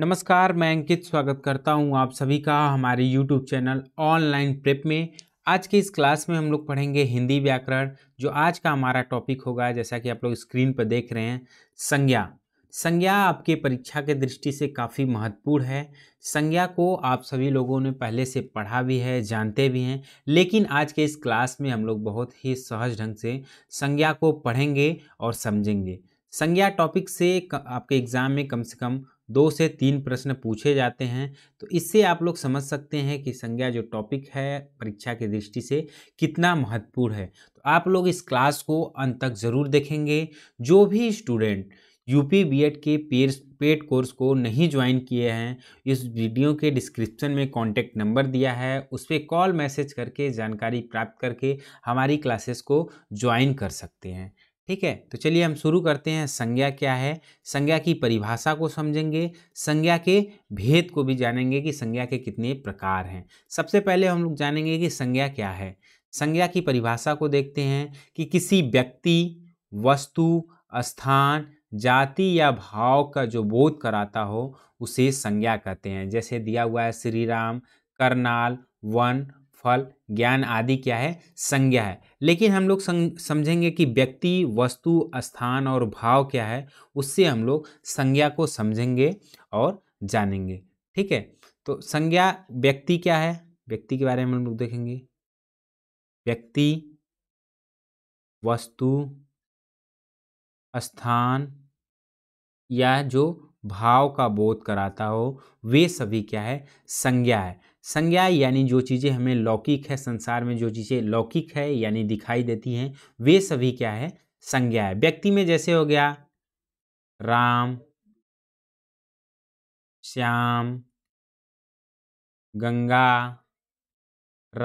नमस्कार मैं अंकित स्वागत करता हूं आप सभी का हमारे यूट्यूब चैनल ऑनलाइन प्रिप में आज के इस क्लास में हम लोग पढ़ेंगे हिंदी व्याकरण जो आज का हमारा टॉपिक होगा जैसा कि आप लोग स्क्रीन पर देख रहे हैं संज्ञा संज्ञा आपके परीक्षा के दृष्टि से काफ़ी महत्वपूर्ण है संज्ञा को आप सभी लोगों ने पहले से पढ़ा भी है जानते भी हैं लेकिन आज के इस क्लास में हम लोग बहुत ही सहज ढंग से संज्ञा को पढ़ेंगे और समझेंगे संज्ञा टॉपिक से आपके एग्ज़ाम में कम से कम दो से तीन प्रश्न पूछे जाते हैं तो इससे आप लोग समझ सकते हैं कि संज्ञा जो टॉपिक है परीक्षा की दृष्टि से कितना महत्वपूर्ण है तो आप लोग इस क्लास को अंत तक ज़रूर देखेंगे जो भी स्टूडेंट यूपी बीएड के पेर पेड कोर्स को नहीं ज्वाइन किए हैं इस वीडियो के डिस्क्रिप्शन में कॉन्टैक्ट नंबर दिया है उस पर कॉल मैसेज करके जानकारी प्राप्त करके हमारी क्लासेस को ज्वाइन कर सकते हैं ठीक है तो चलिए हम शुरू करते हैं संज्ञा क्या है संज्ञा की परिभाषा को समझेंगे संज्ञा के भेद को भी जानेंगे कि संज्ञा के कितने प्रकार हैं सबसे पहले हम लोग जानेंगे कि संज्ञा क्या है संज्ञा की परिभाषा को देखते हैं कि किसी व्यक्ति वस्तु स्थान जाति या भाव का जो बोध कराता हो उसे संज्ञा कहते हैं जैसे दिया हुआ है श्री राम करनाल वन फल ज्ञान आदि क्या है संज्ञा है लेकिन हम लोग समझेंगे कि व्यक्ति वस्तु स्थान और भाव क्या है उससे हम लोग संज्ञा को समझेंगे और जानेंगे ठीक है तो संज्ञा व्यक्ति क्या है व्यक्ति के बारे में हम लोग देखेंगे व्यक्ति वस्तु स्थान या जो भाव का बोध कराता हो वे सभी क्या है संज्ञा है संज्ञा यानी जो चीज़ें हमें लौकिक है संसार में जो चीज़ें लौकिक है यानी दिखाई देती हैं वे सभी क्या है संज्ञा है व्यक्ति में जैसे हो गया राम श्याम गंगा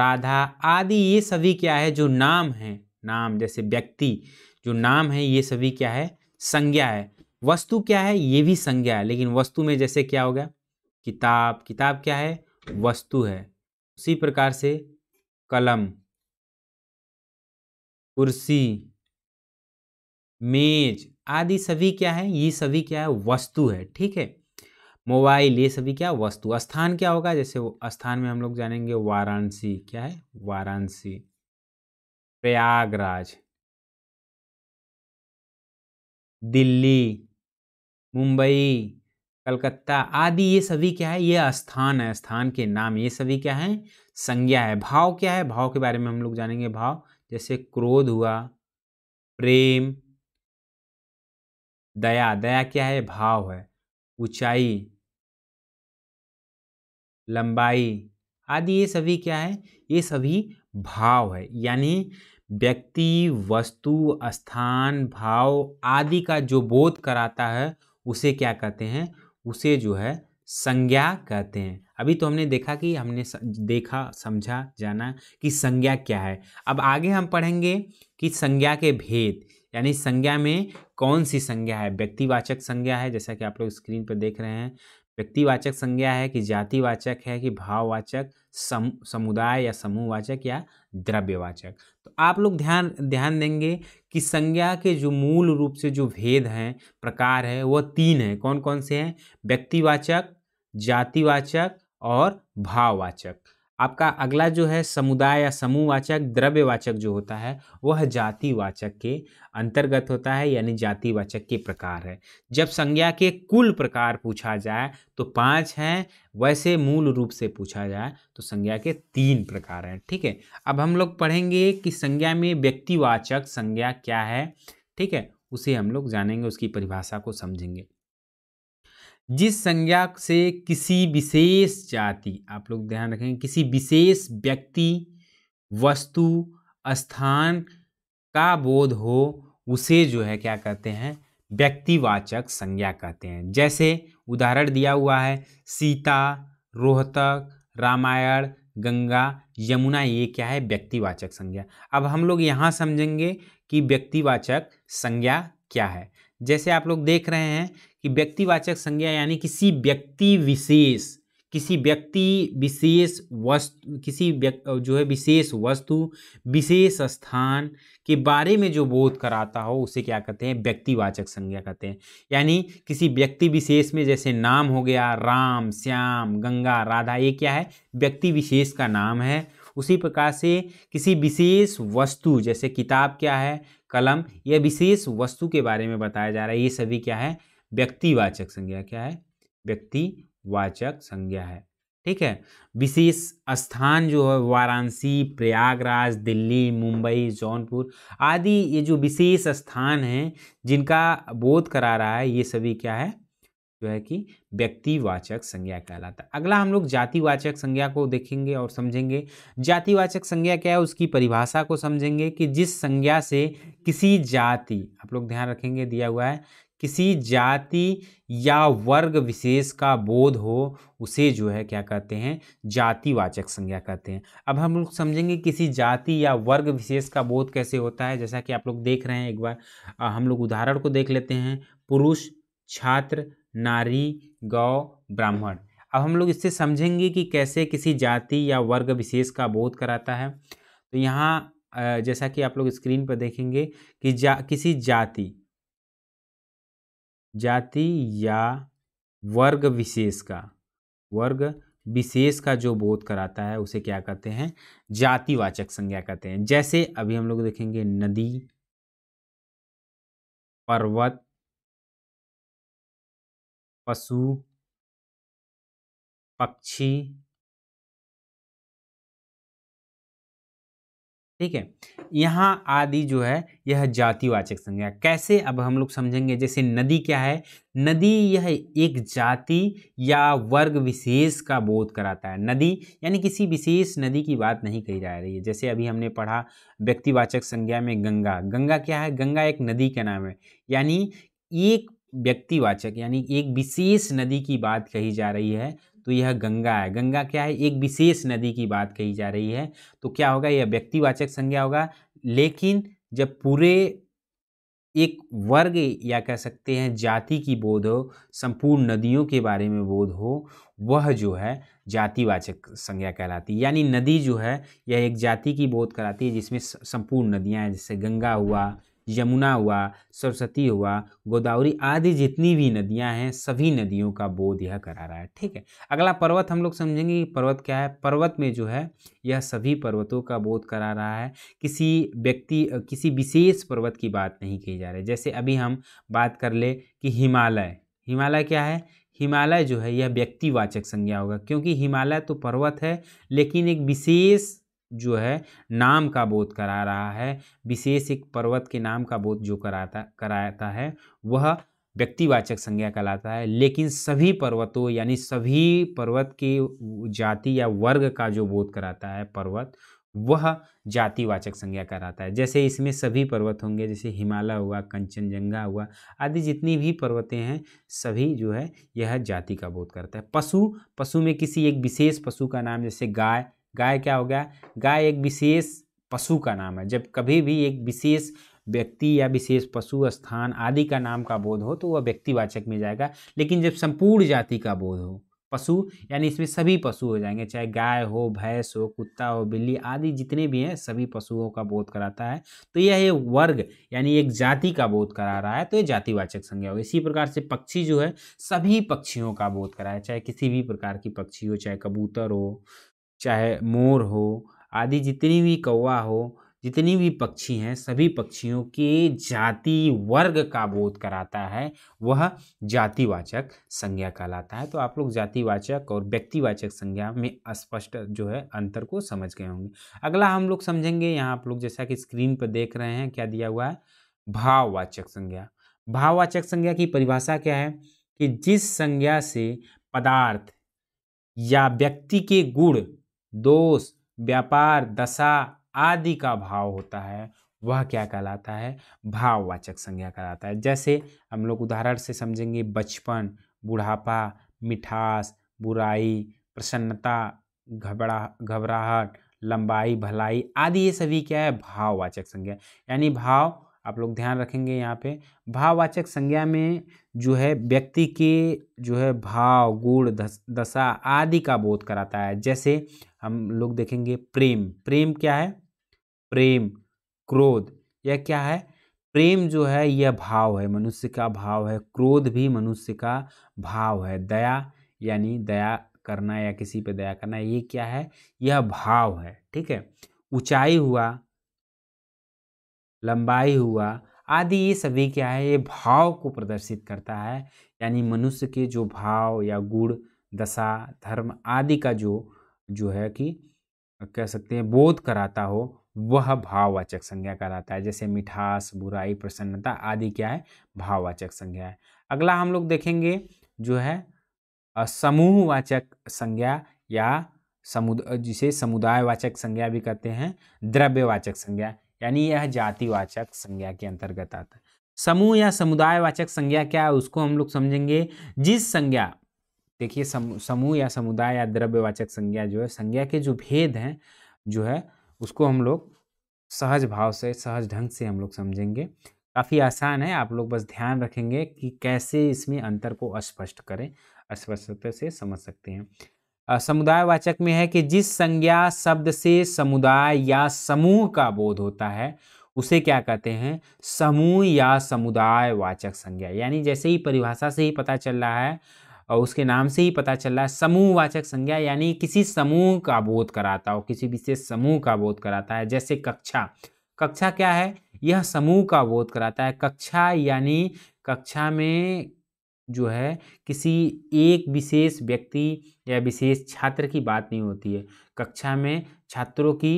राधा आदि ये सभी क्या है जो नाम है नाम जैसे व्यक्ति जो नाम है ये सभी क्या है संज्ञा है वस्तु क्या है ये भी संज्ञा है लेकिन वस्तु में जैसे क्या हो गया किताब किताब क्या है वस्तु है उसी प्रकार से कलम कुर्सी मेज आदि सभी क्या है ये सभी क्या है वस्तु है ठीक है मोबाइल ये सभी क्या वस्तु स्थान क्या होगा जैसे स्थान में हम लोग जानेंगे वाराणसी क्या है वाराणसी प्रयागराज दिल्ली मुंबई कलकत्ता आदि ये सभी क्या है ये स्थान है स्थान के नाम ये सभी क्या है संज्ञा है भाव क्या है भाव के बारे में हम लोग जानेंगे भाव जैसे क्रोध हुआ प्रेम दया दया क्या है भाव है ऊंचाई लंबाई आदि ये सभी क्या है ये सभी भाव है यानी व्यक्ति वस्तु स्थान भाव आदि का जो बोध कराता है उसे क्या कहते हैं उसे जो है संज्ञा कहते हैं अभी तो हमने देखा कि हमने देखा समझा जाना कि संज्ञा क्या है अब आगे हम पढ़ेंगे कि संज्ञा के भेद यानी संज्ञा में कौन सी संज्ञा है व्यक्तिवाचक संज्ञा है जैसा कि आप लोग स्क्रीन पर देख रहे हैं व्यक्तिवाचक संज्ञा है कि जातिवाचक है कि भाववाचक सम समुदाय या समूहवाचक या द्रव्यवाचक आप लोग ध्यान ध्यान देंगे कि संज्ञा के जो मूल रूप से जो भेद हैं प्रकार है वह तीन है कौन कौन से हैं व्यक्तिवाचक जातिवाचक और भाववाचक आपका अगला जो है समुदाय या समूहवाचक द्रव्यवाचक जो होता है वह जातिवाचक के अंतर्गत होता है यानी जातिवाचक के प्रकार है जब संज्ञा के कुल प्रकार पूछा जाए तो पांच हैं वैसे मूल रूप से पूछा जाए तो संज्ञा के तीन प्रकार हैं ठीक है अब हम लोग पढ़ेंगे कि संज्ञा में व्यक्तिवाचक संज्ञा क्या है ठीक है उसे हम लोग जानेंगे उसकी परिभाषा को समझेंगे जिस संज्ञा से किसी विशेष जाति आप लोग ध्यान रखें किसी विशेष व्यक्ति वस्तु स्थान का बोध हो उसे जो है क्या कहते हैं व्यक्तिवाचक संज्ञा कहते हैं जैसे उदाहरण दिया हुआ है सीता रोहतक रामायण गंगा यमुना ये क्या है व्यक्तिवाचक संज्ञा अब हम लोग यहाँ समझेंगे कि व्यक्तिवाचक संज्ञा क्या है जैसे आप लोग देख रहे हैं कि व्यक्तिवाचक संज्ञा यानी किसी व्यक्ति विशेष किसी व्यक्ति विशेष वस्तु किसी जो है विशेष वस्तु विशेष स्थान के बारे में जो बोध कराता हो उसे क्या कहते हैं व्यक्तिवाचक संज्ञा कहते हैं यानी किसी व्यक्ति विशेष में जैसे नाम हो गया राम श्याम गंगा राधा ये क्या है व्यक्ति विशेष का नाम है उसी प्रकार से किसी विशेष वस्तु जैसे किताब क्या है कलम यह विशेष वस्तु के बारे में बताया जा रहा है ये सभी क्या है व्यक्तिवाचक संज्ञा क्या है व्यक्तिवाचक संज्ञा है ठीक है विशेष स्थान जो है वाराणसी प्रयागराज दिल्ली मुंबई जौनपुर आदि ये जो विशेष स्थान हैं जिनका बोध करा रहा है ये सभी क्या है जो है कि व्यक्तिवाचक संज्ञा कहलाता है अगला हम लोग जातिवाचक संज्ञा को देखेंगे और समझेंगे जातिवाचक संज्ञा क्या है उसकी परिभाषा को समझेंगे कि जिस संज्ञा से किसी जाति आप लोग ध्यान रखेंगे दिया हुआ है किसी जाति या वर्ग विशेष का बोध हो उसे जो है क्या कहते हैं जातिवाचक संज्ञा कहते हैं अब हम लोग समझेंगे किसी जाति या वर्ग विशेष का बोध कैसे होता है जैसा कि आप लोग देख रहे हैं एक बार हम लोग उदाहरण को देख लेते हैं पुरुष छात्र नारी गौ ब्राह्मण अब हम लोग इससे समझेंगे कि कैसे किसी जाति या वर्ग विशेष का बोध कराता है तो यहाँ जैसा कि आप लोग स्क्रीन पर देखेंगे कि जा किसी जाति जाति या वर्ग विशेष का वर्ग विशेष का जो बोध कराता है उसे क्या कहते हैं जातिवाचक संज्ञा कहते हैं जैसे अभी हम लोग देखेंगे नदी पर्वत पशु पक्षी ठीक है यहाँ आदि जो है यह जातिवाचक संज्ञा कैसे अब हम लोग समझेंगे जैसे नदी क्या है नदी यह एक जाति या वर्ग विशेष का बोध कराता है नदी यानी किसी विशेष नदी की बात नहीं कही जा रही है जैसे अभी हमने पढ़ा व्यक्तिवाचक संज्ञा में गंगा गंगा क्या है गंगा एक नदी का नाम है यानी एक व्यक्तिवाचक यानी एक विशेष नदी की बात कही जा रही है तो यह गंगा है गंगा क्या है एक विशेष नदी की बात कही जा रही है तो क्या होगा यह व्यक्तिवाचक संज्ञा होगा लेकिन जब पूरे एक वर्ग या कह सकते हैं जाति की बोध हो संपूर्ण नदियों के बारे में बोध हो वह जो है जातिवाचक संज्ञा कहलाती है यानी नदी जो है यह एक जाति की बोध कराती है जिसमें संपूर्ण नदियाँ हैं जैसे गंगा हुआ यमुना हुआ सरस्वती हुआ गोदावरी आदि जितनी भी नदियां हैं सभी नदियों का बोध यह करा रहा है ठीक है अगला पर्वत हम लोग समझेंगे कि पर्वत क्या है पर्वत में जो है यह सभी पर्वतों का बोध करा रहा है किसी व्यक्ति किसी विशेष पर्वत की बात नहीं की जा रही जैसे अभी हम बात कर ले कि हिमालय हिमालय क्या है हिमालय जो है यह व्यक्तिवाचक संज्ञा होगा क्योंकि हिमालय तो पर्वत है लेकिन एक विशेष जो है नाम का बोध करा रहा है विशेष एक पर्वत के नाम का बोध जो कराता कराता है वह व्यक्तिवाचक संज्ञा कहलाता है लेकिन सभी पर्वतों यानी सभी पर्वत के जाति या वर्ग का जो बोध कराता है पर्वत वह जातिवाचक संज्ञा कराता है जैसे इसमें सभी पर्वत होंगे जैसे हिमालय हुआ कंचनजंगा हुआ आदि जितनी भी पर्वतें हैं सभी जो है यह जाति का बोध करता है पशु पशु में किसी एक विशेष पशु का नाम जैसे गाय गाय क्या हो गया गाय एक विशेष पशु का नाम है जब कभी भी एक विशेष व्यक्ति या विशेष पशु स्थान आदि का नाम का बोध हो तो वह व्यक्तिवाचक में जाएगा लेकिन जब संपूर्ण जाति का बोध हो पशु यानी इसमें सभी पशु हो जाएंगे चाहे गाय हो भैंस हो कुत्ता हो बिल्ली आदि जितने भी हैं सभी पशुओं का बोध कराता है तो यह एक वर्ग यानी एक जाति का बोध करा रहा है तो ये जातिवाचक संज्ञा हो इसी प्रकार से पक्षी जो है सभी पक्षियों का बोध कराया चाहे किसी भी प्रकार की पक्षी हो चाहे कबूतर हो चाहे मोर हो आदि जितनी भी कौवा हो जितनी भी पक्षी हैं सभी पक्षियों के जाति वर्ग का बोध कराता है वह जातिवाचक संज्ञा कहलाता है तो आप लोग जातिवाचक और व्यक्तिवाचक संज्ञा में स्पष्ट जो है अंतर को समझ गए होंगे अगला हम लोग समझेंगे यहाँ आप लोग जैसा कि स्क्रीन पर देख रहे हैं क्या दिया हुआ है भाववाचक संज्ञा भाववाचक संज्ञा की परिभाषा क्या है कि जिस संज्ञा से पदार्थ या व्यक्ति के गुण दोष व्यापार दशा आदि का भाव होता है वह क्या कहलाता है भाववाचक संज्ञा कहलाता है जैसे हम लोग उदाहरण से समझेंगे बचपन बुढ़ापा मिठास बुराई प्रसन्नता घबरा घबराहट लंबाई भलाई आदि ये सभी क्या है भाववाचक संज्ञा यानी भाव आप लोग ध्यान रखेंगे यहाँ पे भाववाचक संज्ञा में जो है व्यक्ति के जो है भाव गुण दस, दशा आदि का बोध कराता है जैसे हम लोग देखेंगे प्रेम प्रेम क्या है प्रेम क्रोध यह क्या है प्रेम जो है यह भाव है मनुष्य का भाव है क्रोध भी मनुष्य का भाव है दया यानी दया करना या किसी पे दया करना ये क्या है यह भाव है ठीक है ऊंचाई हुआ लंबाई हुआ आदि ये सभी क्या है ये भाव को प्रदर्शित करता है यानी मनुष्य के जो भाव या गुण दशा धर्म आदि का जो जो है कि कह सकते हैं बोध कराता हो वह भाववाचक संज्ञा कराता है जैसे मिठास बुराई प्रसन्नता आदि क्या है भाववाचक संज्ञा है अगला हम लोग देखेंगे जो है समूहवाचक संज्ञा या समुद जिसे समुदायवाचक संज्ञा भी कहते हैं द्रव्यवाचक संज्ञा यानी यह जातिवाचक संज्ञा के अंतर्गत आता है समूह या समुदायवाचक संज्ञा क्या है उसको हम लोग समझेंगे जिस संज्ञा देखिए समूह या समुदाय या द्रव्यवाचक संज्ञा जो है संज्ञा के जो भेद हैं जो है उसको हम लोग सहज भाव से सहज ढंग से हम लोग समझेंगे काफ़ी आसान है आप लोग बस ध्यान रखेंगे कि कैसे इसमें अंतर को स्पष्ट करें स्पष्टता से समझ सकते हैं समुदायवाचक में है कि जिस संज्ञा शब्द से समुदाय या समूह का बोध होता है उसे क्या कहते हैं समूह या समुदाय वाचक संज्ञा यानी जैसे ही परिभाषा से ही पता चल रहा है और उसके नाम से ही पता चल रहा है समूहवाचक संज्ञा यानी किसी समूह का बोध कराता हो किसी विशेष समूह का बोध कराता है जैसे कक्षा कक्षा क्या है यह समूह का बोध कराता है कक्षा यानी कक्षा में जो है किसी एक विशेष व्यक्ति या विशेष छात्र की बात नहीं होती है कक्षा में छात्रों की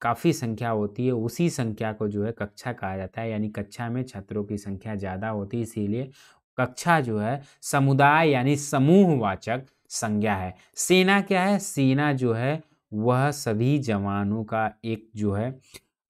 काफ़ी संख्या होती है उसी संख्या को जो है कक्षा कहा जाता है यानी कक्षा में छात्रों की संख्या ज़्यादा होती है इसीलिए कक्षा जो है समुदाय यानी समूहवाचक संज्ञा है सेना क्या है सेना जो है वह सभी जवानों का एक जो है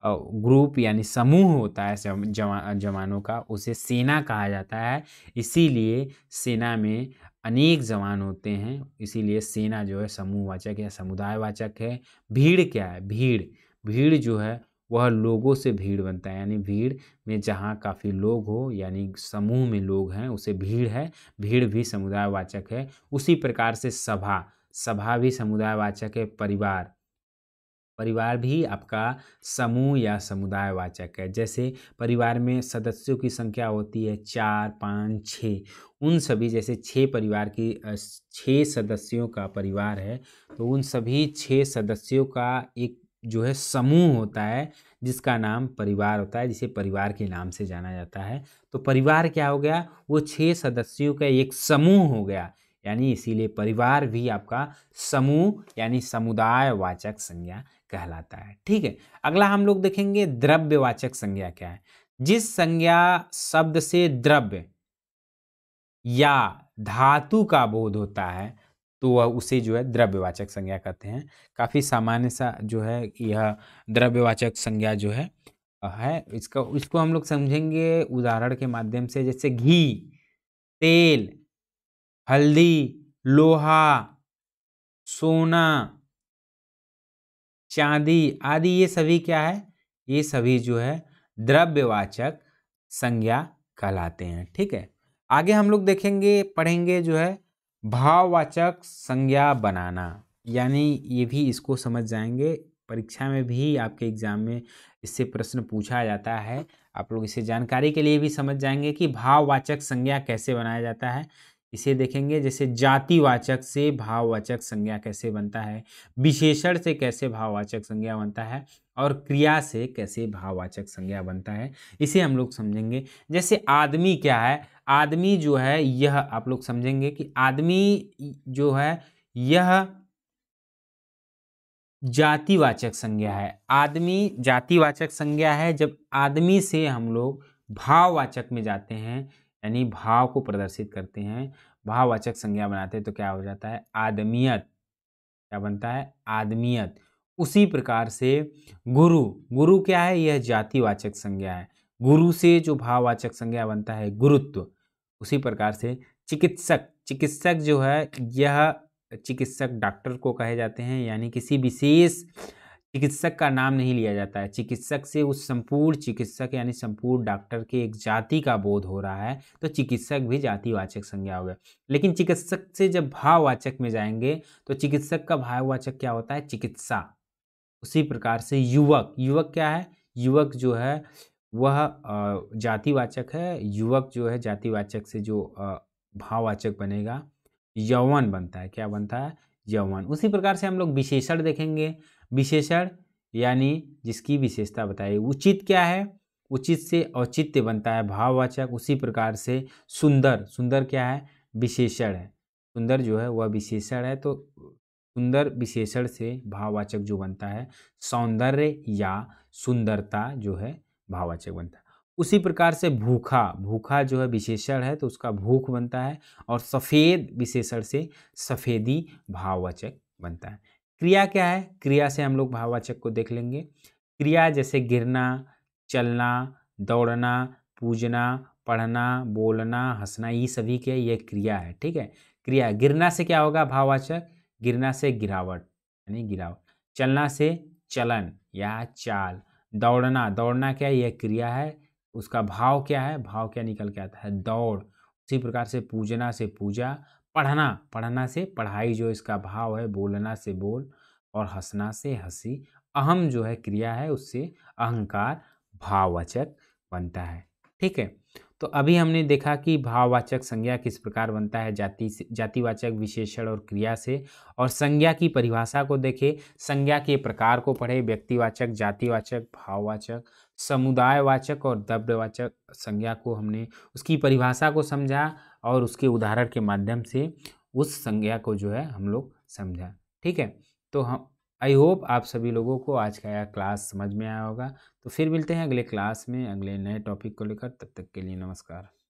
ग्रुप यानी समूह होता है जवा जवानों का उसे सेना कहा जाता है इसीलिए सेना में अनेक जवान होते हैं इसीलिए सेना जो है समूहवाचक या समुदायवाचक है भीड़ क्या है भीड़ भीड़ जो है वह लोगों से भीड़ बनता है यानी भीड़ में जहाँ काफ़ी लोग हो यानी समूह में लोग हैं उसे भीड़ है भीड़ भी समुदायवाचक है उसी प्रकार से सभा सभा भी समुदायवाचक है परिवार परिवार भी आपका समूह या समुदायवाचक है जैसे परिवार में सदस्यों की संख्या होती है चार पाँच छः उन सभी जैसे छः परिवार की छः सदस्यों का परिवार है तो उन सभी छः सदस्यों का एक जो है समूह होता है जिसका नाम परिवार होता है जिसे परिवार के नाम से जाना जाता है तो परिवार क्या हो गया वो छः सदस्यों का एक समूह हो गया यानी इसीलिए परिवार भी आपका समूह यानी समुदाय वाचक संज्ञा कहलाता है ठीक है अगला हम लोग देखेंगे द्रव्यवाचक संज्ञा क्या है जिस संज्ञा शब्द से द्रव्य या धातु का बोध होता है तो वह उसे जो है द्रव्यवाचक संज्ञा कहते हैं काफ़ी सामान्य सा जो है यह द्रव्यवाचक संज्ञा जो है है इसका इसको हम लोग समझेंगे उदाहरण के माध्यम से जैसे घी तेल हल्दी लोहा सोना चांदी आदि ये सभी क्या है ये सभी जो है द्रव्यवाचक संज्ञा कहलाते हैं ठीक है आगे हम लोग देखेंगे पढ़ेंगे जो है भाववाचक संज्ञा बनाना यानी ये भी इसको समझ जाएंगे परीक्षा में भी आपके एग्जाम में इससे प्रश्न पूछा जाता है आप लोग इसे जानकारी के लिए भी समझ जाएंगे कि भाववाचक संज्ञा कैसे बनाया जाता है इसे देखेंगे जैसे जातिवाचक से भाववाचक संज्ञा कैसे बनता है विशेषण से कैसे भाववाचक संज्ञा बनता है और क्रिया से कैसे भाववाचक संज्ञा बनता है इसे हम लोग समझेंगे जैसे आदमी क्या है आदमी जो है यह आप लोग समझेंगे कि आदमी जो है यह जातिवाचक संज्ञा है आदमी जातिवाचक संज्ञा है जब आदमी से हम लोग भाववाचक में जाते हैं यानी भाव को प्रदर्शित करते हैं भाववाचक संज्ञा बनाते हैं तो क्या हो जाता है आदमियत क्या बनता है आदमियत उसी प्रकार से गुरु गुरु क्या है यह जातिवाचक संज्ञा है गुरु से जो भाववाचक संज्ञा बनता है गुरुत्व उसी प्रकार से चिकित्सक चिकित्सक जो है यह चिकित्सक डॉक्टर को कहे जाते हैं यानी किसी विशेष चिकित्सक का नाम नहीं लिया जाता है चिकित्सक से उस संपूर्ण चिकित्सक यानी संपूर्ण डॉक्टर के एक जाति का बोध हो रहा है तो चिकित्सक भी जातिवाचक संज्ञा हो गया लेकिन चिकित्सक से जब भाववाचक में जाएंगे तो चिकित्सक का भाववाचक क्या होता है चिकित्सा उसी प्रकार से युवक युवक क्या है युवक जो है वह जातिवाचक है युवक जो है जातिवाचक से जो भाववाचक बनेगा यौवन बनता है क्या बनता है यौवन उसी प्रकार से हम लोग विशेषण देखेंगे विशेषण यानी जिसकी विशेषता बताइए उचित क्या है उचित से औचित्य बनता है भाववाचक उसी प्रकार से सुंदर सुंदर क्या है विशेषण है सुंदर जो है वह विशेषण है तो सुंदर विशेषण से भाववाचक जो बनता है सौंदर्य या सुंदरता जो है भाववाचक बनता है उसी प्रकार से भूखा भूखा जो है विशेषण है तो उसका भूख बनता है और सफ़ेद विशेषण से सफ़ेदी भाववाचक बनता है क्रिया क्या है क्रिया से हम लोग भाववाचक को देख लेंगे क्रिया जैसे गिरना चलना दौड़ना पूजना पढ़ना बोलना हंसना ये सभी क्या ये क्रिया है ठीक है क्रिया गिरना से क्या होगा भाववाचक गिरना से गिरावट यानी गिरावट चलना से चलन या चाल दौड़ना दौड़ना क्या यह क्रिया है उसका भाव क्या है भाव क्या निकल के आता है दौड़ उसी प्रकार से पूजना से पूजा पढ़ना पढ़ना से पढ़ाई जो इसका भाव है बोलना से बोल और हंसना से हंसी अहम जो है क्रिया है उससे अहंकार भाववाचक बनता है ठीक है तो अभी हमने देखा कि भाववाचक संज्ञा किस प्रकार बनता है जाति से जातिवाचक विशेषण और क्रिया से और संज्ञा की परिभाषा को देखें संज्ञा के प्रकार को पढ़े व्यक्तिवाचक जातिवाचक भाववाचक समुदायवाचक और द्रव्यवाचक संज्ञा को हमने उसकी परिभाषा को समझा और उसके उदाहरण के माध्यम से उस संज्ञा को जो है हम लोग समझा ठीक है तो हम आई होप आप सभी लोगों को आज का यह क्लास समझ में आया होगा तो फिर मिलते हैं अगले क्लास में अगले नए टॉपिक को लेकर तब तक के लिए नमस्कार